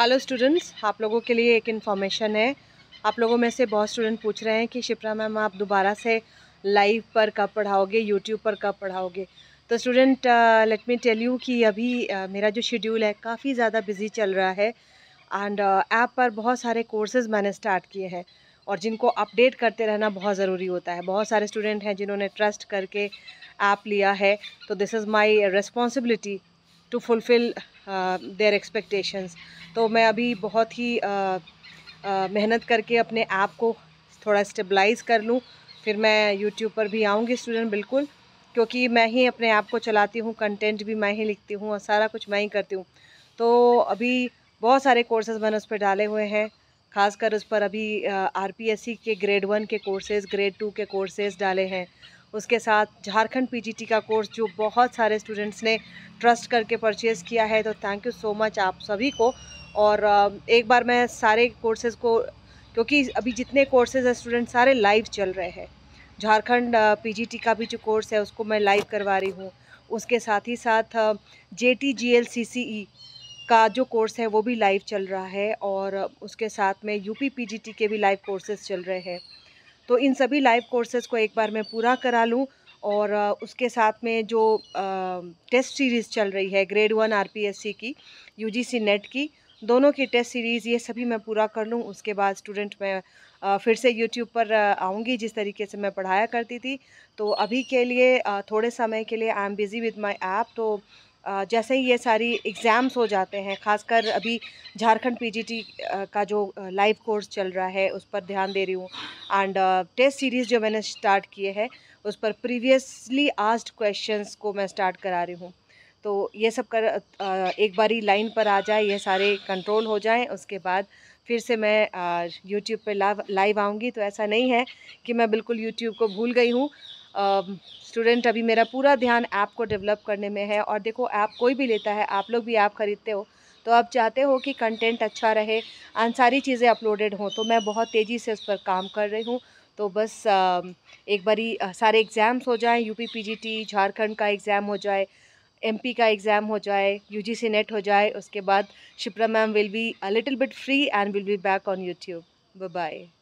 hello students आप लोगों के लिए एक इन्फॉर्मेशन है आप लोगों में से बहुत स्टूडेंट पूछ रहे हैं कि शिप्रा मैम आप दोबारा से लाइव पर कब पढ़ाओगे यूट्यूब पर कब पढ़ाओगे तो student let me tell you कि अभी uh, मेरा जो शेड्यूल है काफ़ी ज़्यादा बिजी चल रहा है एंड ऐप uh, पर बहुत सारे कोर्सेज़ मैंने स्टार्ट किए हैं और जिनको अपडेट करते रहना बहुत ज़रूरी होता है बहुत सारे स्टूडेंट हैं जिन्होंने ट्रस्ट करके ऐप लिया है तो this is my responsibility to fulfil their expectations तो मैं अभी बहुत ही uh, uh, मेहनत करके अपने आप को थोड़ा स्टेबलाइज़ कर लूँ फिर मैं यूट्यूब पर भी आऊँगी स्टूडेंट बिल्कुल क्योंकि मैं ही अपने आप को चलाती हूँ कंटेंट भी मैं ही लिखती हूँ और सारा कुछ मैं ही करती हूँ तो अभी बहुत सारे कोर्सेज मैंने उस पर डाले हुए हैं खासकर उस पर अभी आरपीएससी uh, के ग्रेड वन के कोर्सेज ग्रेड टू के कोर्सेज डाले हैं उसके साथ झारखंड पीजीटी का कोर्स जो बहुत सारे स्टूडेंट्स ने ट्रस्ट करके परचेज़ किया है तो थैंक यू सो मच आप सभी को और एक बार मैं सारे कोर्सेज़ को क्योंकि अभी जितने कोर्सेज़ हैं स्टूडेंट सारे लाइव चल रहे हैं झारखंड पीजीटी का भी जो कोर्स है उसको मैं लाइव करवा रही हूँ उसके साथ ही साथ जे टी जी एल सी सी ई का जो कोर्स है वो भी लाइव चल रहा है और उसके साथ में यूपी पीजीटी के भी लाइव कोर्सेज चल रहे हैं तो इन सभी लाइव कोर्सेज़ को एक बार मैं पूरा करा लूँ और उसके साथ में जो टेस्ट सीरीज़ चल रही है ग्रेड वन आरपीएससी की यूजीसी नेट की दोनों की टेस्ट सीरीज़ ये सभी मैं पूरा कर लूँ उसके बाद स्टूडेंट मैं फिर से यूट्यूब पर आऊँगी जिस तरीके से मैं पढ़ाया करती थी तो अभी के लिए थोड़े समय के लिए I am busy with my app तो जैसे ही ये सारी एग्ज़ाम्स हो जाते हैं ख़ासकर अभी झारखंड पीजीटी का जो लाइव कोर्स चल रहा है उस पर ध्यान दे रही हूँ एंड टेस्ट सीरीज़ जो मैंने स्टार्ट किए हैं उस पर प्रीवियसली आस्ड क्वेश्चंस को मैं स्टार्ट करा रही हूँ तो ये सब कर एक बारी लाइन पर आ जाए ये सारे कंट्रोल हो जाएं उसके बाद फिर से मैं यूट्यूब पे लाइव आऊँगी तो ऐसा नहीं है कि मैं बिल्कुल यूट्यूब को भूल गई हूँ स्टूडेंट अभी मेरा पूरा ध्यान ऐप को डेवलप करने में है और देखो ऐप कोई भी लेता है आप लोग भी ऐप ख़रीदते हो तो आप चाहते हो कि कंटेंट अच्छा रहे आन सारी चीज़ें अपलोडेड हों तो मैं बहुत तेज़ी से उस पर काम कर रही हूँ तो बस एक बारी सारे एग्ज़ाम्स हो जाएं यूपी पीजीटी झारखंड का एग्ज़ाम हो जाए एमपी का एग्ज़ाम हो जाए यूजीसी नेट हो जाए उसके बाद Shipra ma'am will be a little bit free and will be back on YouTube bye